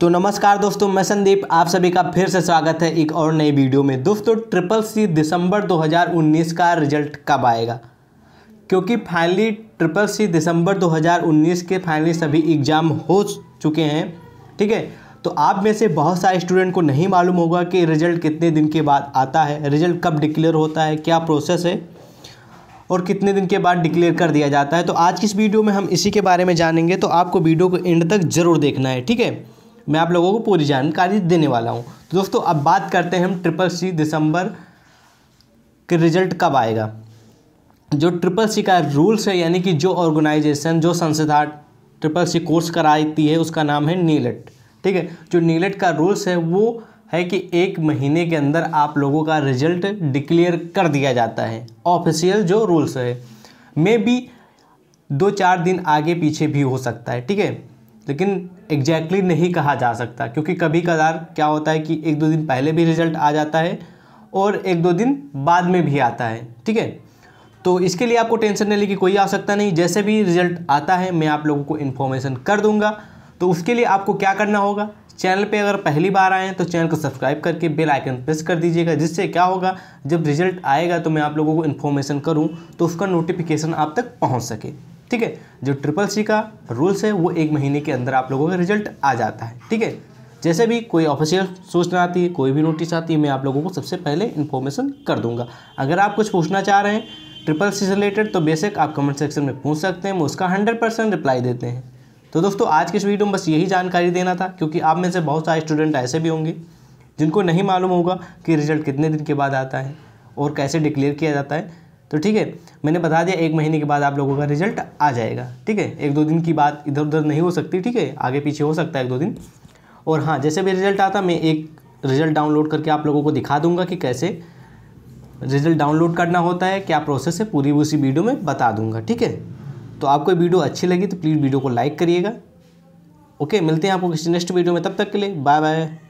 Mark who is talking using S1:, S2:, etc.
S1: तो नमस्कार दोस्तों मैं संदीप आप सभी का फिर से स्वागत है एक और नई वीडियो में दोस्तों ट्रिपल सी दिसंबर 2019 का रिजल्ट कब आएगा क्योंकि फाइनली ट्रिपल सी दिसंबर 2019 के फाइनली सभी एग्ज़ाम हो चुके हैं ठीक है तो आप में से बहुत सारे स्टूडेंट को नहीं मालूम होगा कि रिज़ल्ट कितने दिन के बाद आता है रिज़ल्ट कब डिक्लेयर होता है क्या प्रोसेस है और कितने दिन के बाद डिक्लेयर कर दिया जाता है तो आज की इस वीडियो में हम इसी के बारे में जानेंगे तो आपको वीडियो को एंड तक ज़रूर देखना है ठीक है मैं आप लोगों को पूरी जानकारी देने वाला हूँ तो दोस्तों अब बात करते हैं हम ट्रिपल सी दिसंबर के रिजल्ट कब आएगा जो ट्रिपल सी का रूल्स है यानी कि जो ऑर्गेनाइजेशन जो संस्था ट्रिपल सी कोर्स कराती है उसका नाम है नीलेट ठीक है जो नीलेट का रूल्स है वो है कि एक महीने के अंदर आप लोगों का रिजल्ट डिक्लेयर कर दिया जाता है ऑफिशियल जो रूल्स है मे बी दो चार दिन आगे पीछे भी हो सकता है ठीक है लेकिन एग्जैक्टली exactly नहीं कहा जा सकता क्योंकि कभी कदार क्या होता है कि एक दो दिन पहले भी रिजल्ट आ जाता है और एक दो दिन बाद में भी आता है ठीक है तो इसके लिए आपको टेंशन लेने की कोई आवश्यकता नहीं जैसे भी रिजल्ट आता है मैं आप लोगों को इन्फॉर्मेशन कर दूंगा तो उसके लिए आपको क्या करना होगा चैनल पे अगर पहली बार आएँ तो चैनल को सब्सक्राइब करके बेल आइकन प्रेस कर दीजिएगा जिससे क्या होगा जब रिजल्ट आएगा तो मैं आप लोगों को इन्फॉर्मेशन करूँ तो उसका नोटिफिकेशन आप तक पहुँच सके ठीक है जो ट्रिपल सी का रूल्स है वो एक महीने के अंदर आप लोगों का रिजल्ट आ जाता है ठीक है जैसे भी कोई ऑफिशियल सूचना आती है कोई भी नोटिस आती है मैं आप लोगों को सबसे पहले इन्फॉर्मेशन कर दूंगा अगर आप कुछ पूछना चाह रहे हैं ट्रिपल सी से रिलेटेड तो बेसिक आप कमेंट सेक्शन में पूछ सकते हैं मैं उसका हंड्रेड परसेंट रिप्लाई देते हैं तो दोस्तों आज के इस वीडियो में बस यही जानकारी देना था क्योंकि आप में से बहुत सारे स्टूडेंट ऐसे भी होंगे जिनको नहीं मालूम होगा कि रिजल्ट कितने दिन के बाद आता है और कैसे डिक्लेयर किया जाता है तो ठीक है मैंने बता दिया एक महीने के बाद आप लोगों का रिजल्ट आ जाएगा ठीक है एक दो दिन की बात इधर उधर नहीं हो सकती ठीक है आगे पीछे हो सकता है एक दो दिन और हाँ जैसे भी रिजल्ट आता मैं एक रिजल्ट डाउनलोड करके आप लोगों को दिखा दूंगा कि कैसे रिजल्ट डाउनलोड करना होता है क्या प्रोसेस है पूरी उसी वीडियो में बता दूंगा ठीक है तो आपको वीडियो अच्छी लगी तो प्लीज़ वीडियो को लाइक करिएगा ओके मिलते हैं आपको किसी नेक्स्ट वीडियो में तब तक के लिए बाय बाय